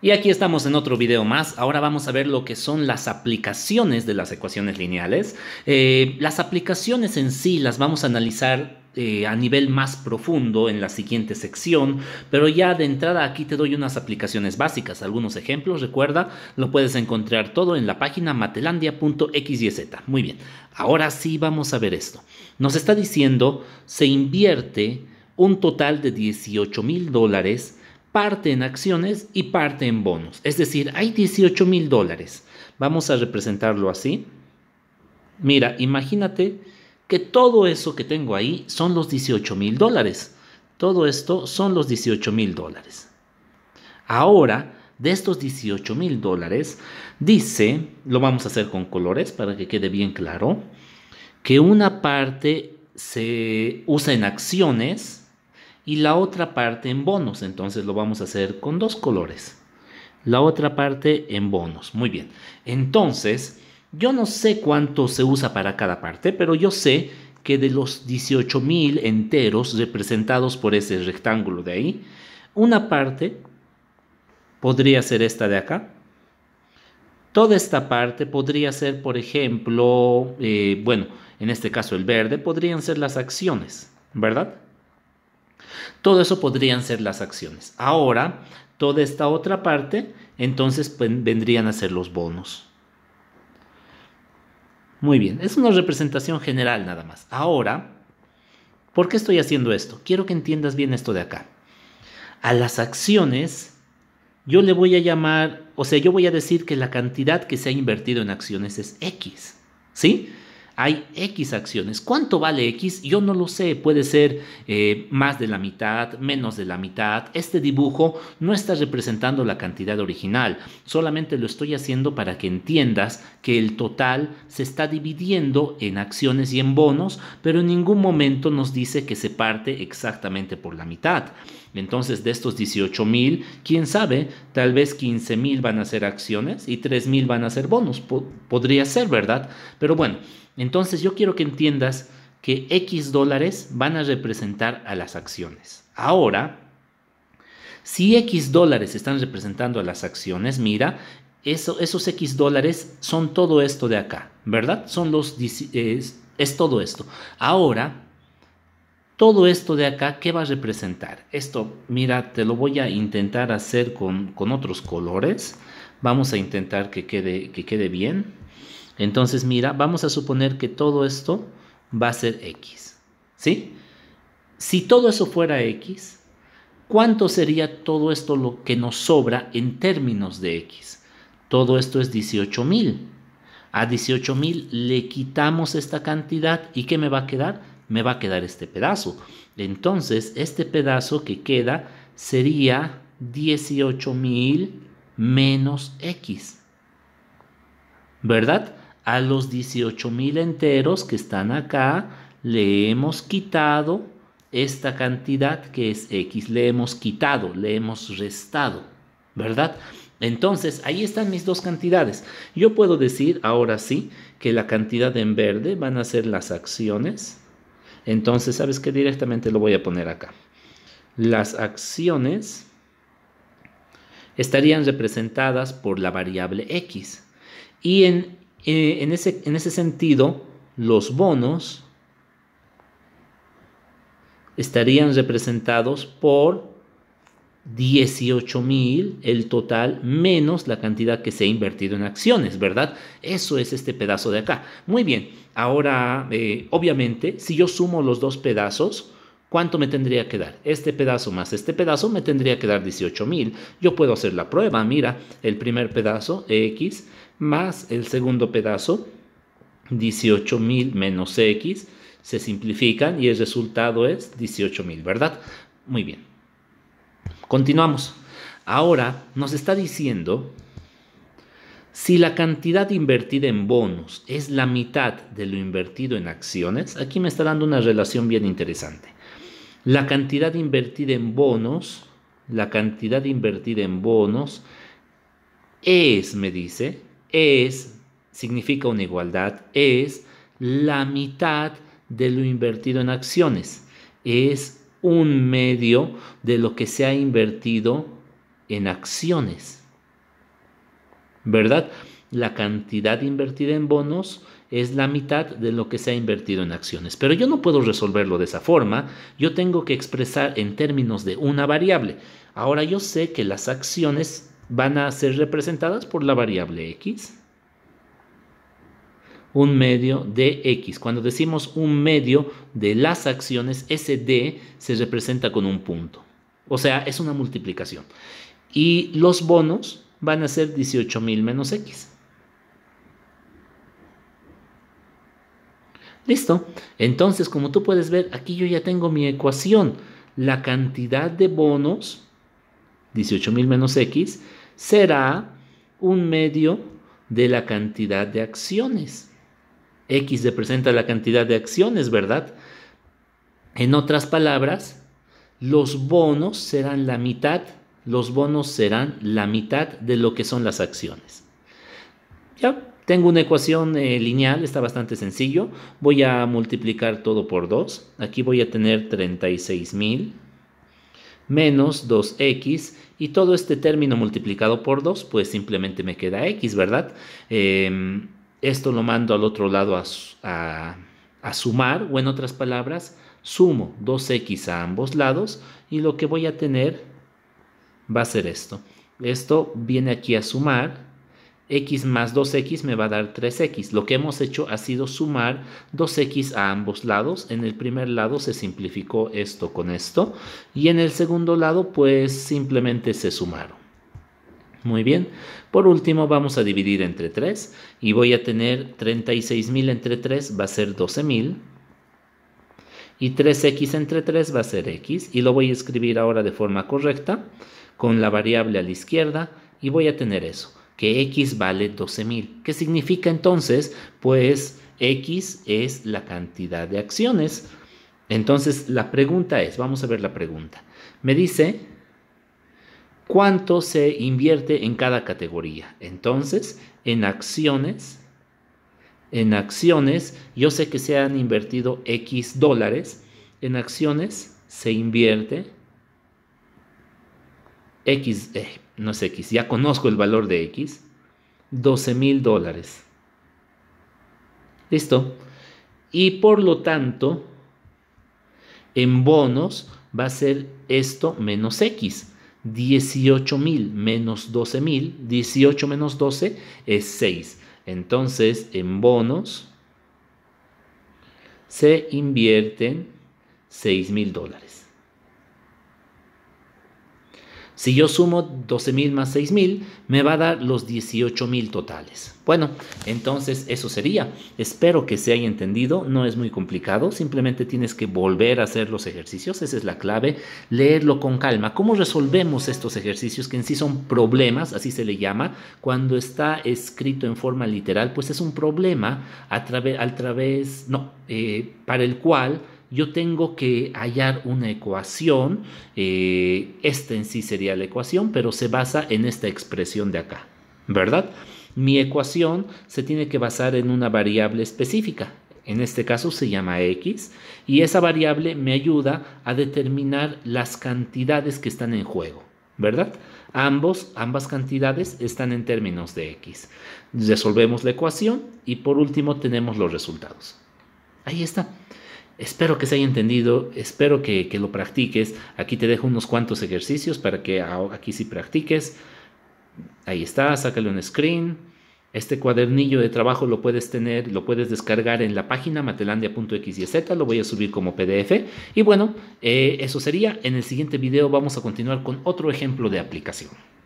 Y aquí estamos en otro video más. Ahora vamos a ver lo que son las aplicaciones de las ecuaciones lineales. Eh, las aplicaciones en sí las vamos a analizar eh, a nivel más profundo en la siguiente sección, pero ya de entrada aquí te doy unas aplicaciones básicas, algunos ejemplos. Recuerda, lo puedes encontrar todo en la página matelandia.xyz. Muy bien, ahora sí vamos a ver esto. Nos está diciendo, se invierte un total de 18 mil dólares parte en acciones y parte en bonos. Es decir, hay 18 mil dólares. Vamos a representarlo así. Mira, imagínate que todo eso que tengo ahí son los 18 mil dólares. Todo esto son los 18 mil dólares. Ahora, de estos 18 mil dólares, dice, lo vamos a hacer con colores para que quede bien claro, que una parte se usa en acciones y la otra parte en bonos. Entonces lo vamos a hacer con dos colores. La otra parte en bonos. Muy bien. Entonces, yo no sé cuánto se usa para cada parte, pero yo sé que de los 18.000 enteros representados por ese rectángulo de ahí, una parte podría ser esta de acá. Toda esta parte podría ser, por ejemplo, eh, bueno, en este caso el verde, podrían ser las acciones, ¿verdad? Todo eso podrían ser las acciones. Ahora, toda esta otra parte, entonces vendrían a ser los bonos. Muy bien, es una representación general nada más. Ahora, ¿por qué estoy haciendo esto? Quiero que entiendas bien esto de acá. A las acciones yo le voy a llamar, o sea, yo voy a decir que la cantidad que se ha invertido en acciones es X, ¿sí? hay X acciones. ¿Cuánto vale X? Yo no lo sé. Puede ser eh, más de la mitad, menos de la mitad. Este dibujo no está representando la cantidad original. Solamente lo estoy haciendo para que entiendas que el total se está dividiendo en acciones y en bonos, pero en ningún momento nos dice que se parte exactamente por la mitad. Entonces, de estos 18 mil, quién sabe, tal vez 15,000 mil van a ser acciones y 3,000 mil van a ser bonos. podría ser, ¿verdad? Pero bueno, entonces yo quiero que entiendas que X dólares van a representar a las acciones. Ahora, si X dólares están representando a las acciones, mira, eso, esos X dólares son todo esto de acá, ¿verdad? Son los, es, es todo esto. Ahora, todo esto de acá, ¿qué va a representar? Esto, mira, te lo voy a intentar hacer con, otros colores. Vamos a intentar que quede, que quede bien. Entonces, mira, vamos a suponer que todo esto va a ser X. ¿Sí? Si todo eso fuera X, ¿cuánto sería todo esto lo que nos sobra en términos de X? Todo esto es 18.000. A 18.000 le quitamos esta cantidad y ¿qué me va a quedar? Me va a quedar este pedazo. Entonces, este pedazo que queda sería 18.000 menos X. ¿Verdad? a los 18.000 enteros que están acá, le hemos quitado esta cantidad que es X, le hemos quitado, le hemos restado, ¿verdad? Entonces, ahí están mis dos cantidades. Yo puedo decir ahora sí que la cantidad en verde van a ser las acciones. Entonces, ¿sabes que Directamente lo voy a poner acá. Las acciones estarían representadas por la variable X. Y en eh, en, ese, en ese sentido, los bonos estarían representados por 18 mil el total menos la cantidad que se ha invertido en acciones, ¿verdad? Eso es este pedazo de acá. Muy bien, ahora eh, obviamente si yo sumo los dos pedazos, ¿Cuánto me tendría que dar? Este pedazo más este pedazo me tendría que dar 18.000. Yo puedo hacer la prueba. Mira, el primer pedazo, X, más el segundo pedazo, 18.000 menos X, se simplifican y el resultado es 18.000, ¿verdad? Muy bien. Continuamos. Ahora nos está diciendo, si la cantidad invertida en bonos es la mitad de lo invertido en acciones, aquí me está dando una relación bien interesante. La cantidad invertida en bonos, la cantidad invertida en bonos es, me dice, es, significa una igualdad, es la mitad de lo invertido en acciones. Es un medio de lo que se ha invertido en acciones. ¿Verdad? La cantidad invertida en bonos es la mitad de lo que se ha invertido en acciones. Pero yo no puedo resolverlo de esa forma, yo tengo que expresar en términos de una variable. Ahora yo sé que las acciones van a ser representadas por la variable x. Un medio de x. Cuando decimos un medio de las acciones, ese d se representa con un punto. O sea, es una multiplicación. Y los bonos van a ser 18.000 menos x. Listo. Entonces, como tú puedes ver, aquí yo ya tengo mi ecuación. La cantidad de bonos, 18.000 menos X, será un medio de la cantidad de acciones. X representa la cantidad de acciones, ¿verdad? En otras palabras, los bonos serán la mitad, los bonos serán la mitad de lo que son las acciones. ¿Ya? Tengo una ecuación eh, lineal, está bastante sencillo. Voy a multiplicar todo por 2. Aquí voy a tener 36.000 menos 2x y todo este término multiplicado por 2 pues simplemente me queda x, ¿verdad? Em, esto lo mando al otro lado a sumar o en otras palabras sumo 2x a ambos lados y lo que voy a tener va a ser esto. Esto viene aquí a sumar x más 2x me va a dar 3x. Lo que hemos hecho ha sido sumar 2x a ambos lados. En el primer lado se simplificó esto con esto y en el segundo lado pues simplemente se sumaron. Muy bien, por último vamos a dividir entre 3 y voy a tener 36.000 entre 3 va a ser 12.000 y 3x entre 3 va a ser x y lo voy a escribir ahora de forma correcta con la variable a la izquierda y voy a tener eso que X vale 12.000. ¿Qué significa entonces? Pues X es la cantidad de acciones. Entonces la pregunta es, vamos a ver la pregunta. Me dice, ¿cuánto se invierte en cada categoría? Entonces, en acciones, en acciones, yo sé que se han invertido X dólares, en acciones se invierte X, eh, no es X, ya conozco el valor de X, 12 mil dólares. ¿Listo? Y por lo tanto, en bonos va a ser esto menos X. 18 mil menos 12 mil, 18 menos 12 es 6. Entonces, en bonos se invierten 6 mil dólares. Si yo sumo 12.000 más 6.000, me va a dar los 18.000 totales. Bueno, entonces eso sería. Espero que se haya entendido. No es muy complicado. Simplemente tienes que volver a hacer los ejercicios. Esa es la clave. Leerlo con calma. ¿Cómo resolvemos estos ejercicios que en sí son problemas? Así se le llama. Cuando está escrito en forma literal, pues es un problema través, al través, no, eh, para el cual yo tengo que hallar una ecuación, eh, esta en sí sería la ecuación, pero se basa en esta expresión de acá, ¿verdad? Mi ecuación se tiene que basar en una variable específica, en este caso se llama X, y esa variable me ayuda a determinar las cantidades que están en juego, ¿verdad? Ambos, ambas cantidades están en términos de X. Resolvemos la ecuación y por último tenemos los resultados. Ahí está. Espero que se haya entendido, espero que, lo practiques. Aquí te dejo unos cuantos ejercicios para que aquí sí practiques. Ahí está, sácale un screen. Este cuadernillo de trabajo lo puedes tener, lo puedes descargar en la página matelandia.xyz, lo voy a subir como PDF. Y bueno, eh, eso sería. En el siguiente video vamos a continuar con otro ejemplo de aplicación.